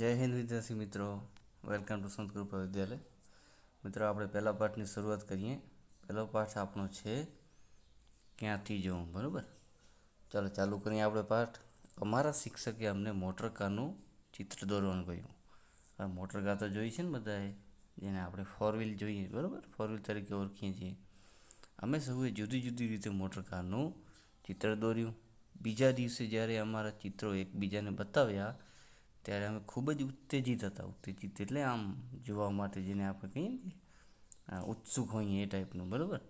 જય હિન્દ વિદ્યાર્થી મિત્રો વેલકમ ટુ કૃપા વિદ્યાલય મિત્રો આપણે પહેલા પાઠની શરૂઆત કરીએ પહેલો પાઠ આપણો છે ક્યાંથી જવું બરાબર ચાલો ચાલુ કરીએ આપણે પાઠ અમારા શિક્ષકે અમને મોટર કારનું ચિત્ર દોરવાનું કહ્યું હવે મોટર કાર તો જોઈ છે ને બધાએ જેને આપણે ફોર વ્હીલ જોઈએ બરાબર ફોર વ્હીલ તરીકે ઓળખીએ છીએ અમે સૌએ જુદી જુદી રીતે મોટર કારનું ચિત્ર દોર્યું બીજા દિવસે જ્યારે અમારા ચિત્રો એકબીજાને બતાવ્યા ત્યારે અમે ખૂબ જ ઉત્તેજિત હતા ઉત્તેજિત એટલે આમ જોવા માટે જેને આપણે કહીએ ને ઉત્સુક હોઈએ એ ટાઈપનું બરાબર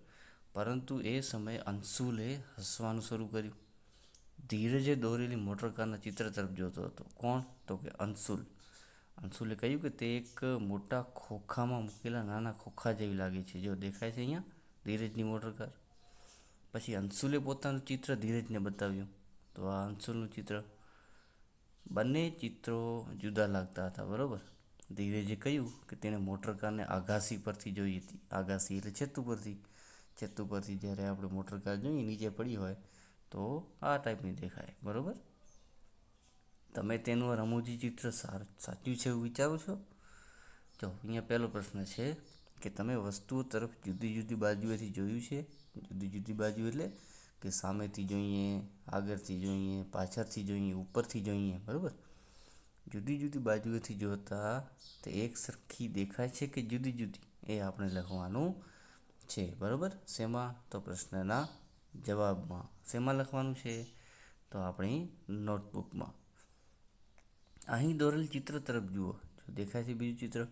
પરંતુ એ સમયે અંશુલે હસવાનું શરૂ કર્યું ધીરજે દોરેલી મોટરકારના ચિત્ર તરફ જોતો હતો કોણ તો કે અંશુલ અંશુલે કહ્યું કે તે એક મોટા ખોખામાં મૂકેલા નાના ખોખા જેવી લાગે છે જો દેખાય છે અહીંયા ધીરજની મોટરકાર પછી અંશુલે પોતાનું ચિત્ર ધીરજને બતાવ્યું તો આ અંશુલનું ચિત્ર બંને ચિત્રો જુદા લાગતા હતા બરાબર ધીરજે કહ્યું કે તેણે મોટરકારને આગાસી પરથી જોઈ હતી આગાસી એટલે છેતું પરથી છેતું પરથી જ્યારે આપણે મોટરકાર જોઈએ નીચે પડી હોય તો આ ટાઈપની દેખાય બરાબર તમે તેનું રમૂજી ચિત્ર સાચું છે એવું વિચારો છો જો અહીંયા પહેલો પ્રશ્ન છે કે તમે વસ્તુઓ તરફ જુદી જુદી બાજુએથી જોયું છે જુદી જુદી બાજુ એટલે કે સામે થી જોયે આગર થી જોયે પાછર થી જોયે ઉપર થી જોયે બરોબર જુદી જુદી બાજુ થી જોતા તો એકરખી દેખાય છે કે જુદી જુદી એ આપણે લખવાનું છે બરોબર સેમાં તો પ્રશ્નાના જવાબમાં સેમાં લખવાનું છે તો આપણી નોટબુકમાં આહી દોરલ ચિત્ર તરફ જુઓ જો દેખાય છે બીજું ચિત્ર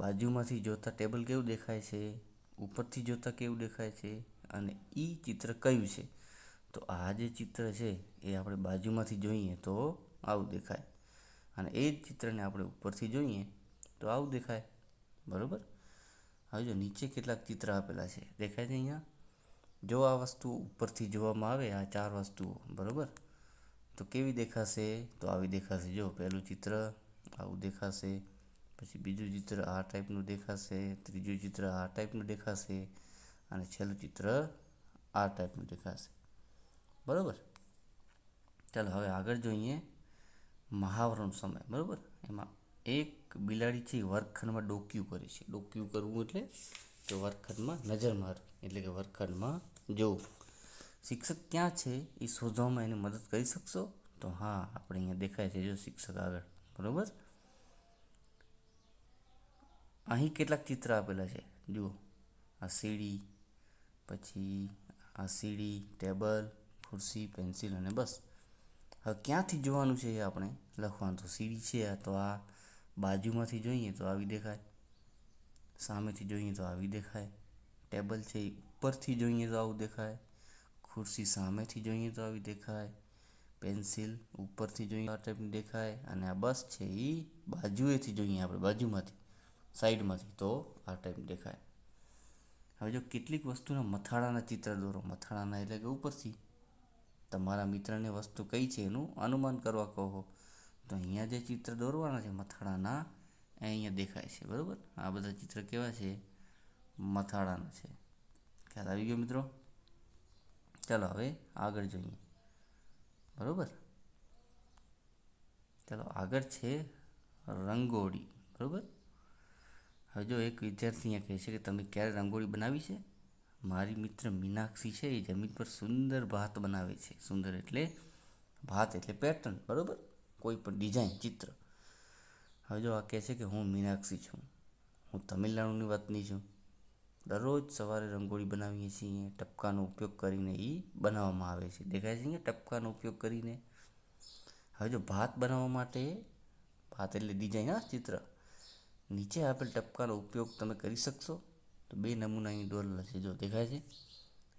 बाजूમાંથી જોતા ટેબલ કેવું દેખાય છે ઉપર થી જોતા કેવું દેખાય છે અને એ ચિત્ર કયું છે તો આ જે ચિત્ર છે એ આપણે બાજુમાંથી જોઈએ તો આવું દેખાય અને એ જ ચિત્રને આપણે ઉપરથી જોઈએ તો આવું દેખાય બરાબર હવે જો નીચે કેટલાક ચિત્ર આપેલા છે દેખાય છે અહીંયા જો આ વસ્તુ ઉપરથી જોવામાં આવે આ ચાર વસ્તુઓ બરાબર તો કેવી દેખાશે તો આવી દેખાશે જો પહેલું ચિત્ર આવું દેખાશે પછી બીજું ચિત્ર આ ટાઈપનું દેખાશે ત્રીજું ચિત્ર આ ટાઈપનું દેખાશે અને છેલ્લું ચિત્ર આ ટાઈપનું દેખાશે બરાબર ચાલો હવે આગળ જોઈએ મહાવરાનો સમય બરાબર એમાં એક બિલાડી છે વર્ગખંડમાં ડોક્યું કરે છે ડોક્યું કરવું એટલે કે વર્ગખંડમાં નજર મારવી એટલે કે વર્ગખંડમાં જોવું શિક્ષક ક્યાં છે એ શોધવામાં એને મદદ કરી શકશો તો હા આપણે અહીંયા દેખાય છે જો શિક્ષક આગળ બરાબર અહીં કેટલાક ચિત્ર આપેલા છે જુઓ આ સીડી પછી આ સીડી ટેબલ ખુરશી પેન્સિલ અને બસ હવે ક્યાંથી જોવાનું છે એ આપણે લખવાનું તો સીડી છે તો આ બાજુમાંથી જોઈએ તો આવી દેખાય સામેથી જોઈએ તો આવી દેખાય ટેબલ છે એ ઉપરથી જોઈએ તો આવું દેખાય ખુરશી સામેથી જોઈએ તો આવી દેખાય પેન્સિલ ઉપરથી જોઈએ આ ટાઈપની દેખાય અને આ બસ છે એ બાજુએથી જોઈએ આપણે બાજુમાંથી સાઈડમાંથી તો આ ટાઈપ દેખાય હવે જો કેટલીક વસ્તુના મથાળાના ચિત્ર દોરો મથાળાના એટલે કે ઉપરથી તમારા મિત્રને વસ્તુ કઈ છે એનું અનુમાન કરવા કહો તો અહીંયા જે ચિત્ર દોરવાના છે મથાળાના એ અહીંયા દેખાય છે બરાબર આ બધા ચિત્ર કેવા છે મથાળાના છે ખ્યાલ આવી ગયો મિત્રો ચાલો હવે આગળ જોઈએ બરાબર ચાલો આગળ છે રંગોળી બરાબર હવે જો એક વિદ્યાર્થી અહીંયા કહે છે કે તમે ક્યારે રંગોળી બનાવી છે મારી મિત્ર મીનાક્ષી છે એ જમીન પર સુંદર ભાત બનાવે છે સુંદર એટલે ભાત એટલે પેટર્ન બરાબર કોઈ પણ ડિઝાઇન ચિત્ર હવે જો આ કહે છે કે હું મીનાક્ષી છું હું તમિલનાડુની વતની છું દરરોજ સવારે રંગોળી બનાવીએ છીએ ટપકાનો ઉપયોગ કરીને એ બનાવવામાં આવે છે દેખાય છે ટપકાનો ઉપયોગ કરીને હવે જો ભાત બનાવવા માટે ભાત એટલે ડિઝાઇન ચિત્ર નીચે આપેલ ટપકાનો ઉપયોગ તમે કરી શકશો તો બે નમૂના અહીં ડોલ છે જો દેખાય છે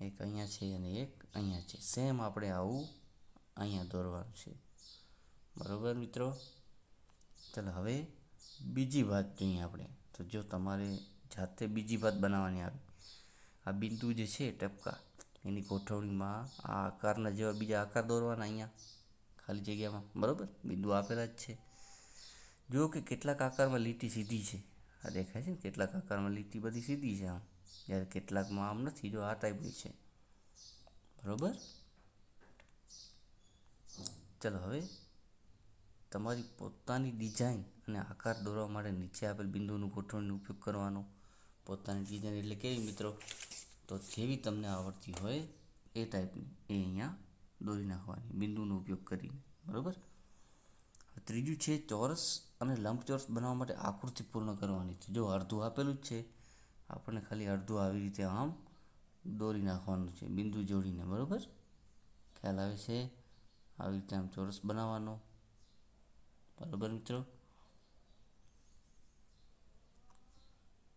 એક અહીંયા છે અને એક અહીંયા છે સેમ આપણે આવું અહીંયા દોરવાનું છે બરાબર મિત્રો ચાલો હવે બીજી વાત જોઈએ આપણે તો જો તમારે જાતે બીજી વાત બનાવવાની આવે આ બિંદુ જે છે ટપકા એની ગોઠવણીમાં આ આકારના જેવા બીજા આકાર દોરવાના અહીંયા ખાલી જગ્યામાં બરાબર બિંદુ આપેલા જ છે જો કે કેટલાક આકારમાં લીટી સીધી છે આ દેખાય છે ને કેટલાક આકારમાં લીટી બધી સીધી છે આમ જ્યારે કેટલાકમાં આમ નથી જો આ ટાઈપની છે બરાબર ચલો હવે તમારી પોતાની ડિઝાઇન અને આકાર દોરવા માટે નીચે આપેલ બિંદુનું ગોઠવણીનો ઉપયોગ કરવાનો પોતાની ડિઝાઇન એટલે કેવી મિત્રો તો જેવી તમને આવડતી હોય એ ટાઈપની એ અહીંયા દોરી નાખવાની બિંદુનો ઉપયોગ કરીને બરાબર ત્રીજું છે ચોરસ અને લંબચોરસ બનાવવા માટે આકૃતિ પૂર્ણ કરવાની છે જો અડધું આપેલું જ છે આપણને ખાલી અડધું આવી રીતે આમ દોરી નાખવાનું છે બિંદુ જોડીને બરાબર ખ્યાલ આવે છે આવી રીતે આમ ચોરસ બનાવવાનો બરાબર મિત્રો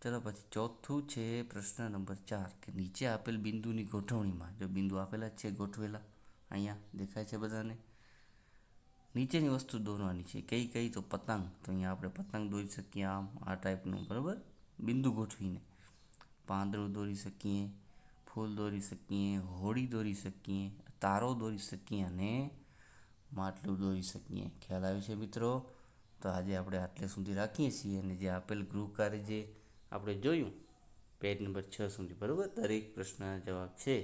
ચલો પછી ચોથું છે પ્રશ્ન નંબર ચાર કે નીચે આપેલ બિંદુની ગોઠવણીમાં જો બિંદુ આપેલા છે ગોઠવેલા અહીંયા દેખાય છે બધાને નીચેની વસ્તુ દોરવાની છે કઈ કઈ તો પતંગ તો અહીંયા આપણે પતંગ દોરી શકીએ આમ આ ટાઈપનું બરાબર બિંદુ ગોઠવીને પાંદડું દોરી શકીએ ફૂલ દોરી શકીએ હોડી દોરી શકીએ તારો દોરી શકીએ અને માટલું દોરી શકીએ ખ્યાલ આવ્યો છે મિત્રો તો આજે આપણે આટલે સુધી રાખીએ છીએ અને જે આપેલ ગૃહ કાર્ય જે આપણે જોયું પેજ નંબર છ સુધી બરાબર દરેક પ્રશ્નના જવાબ છે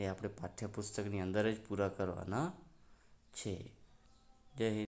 એ આપણે પાઠ્યપુસ્તકની અંદર જ પૂરા કરવાના છે जय हिंद